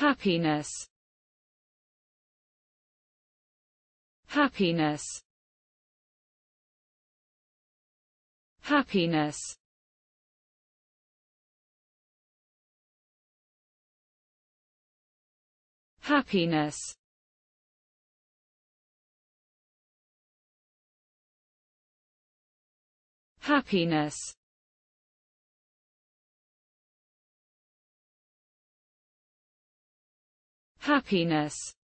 happiness happiness happiness happiness happiness happiness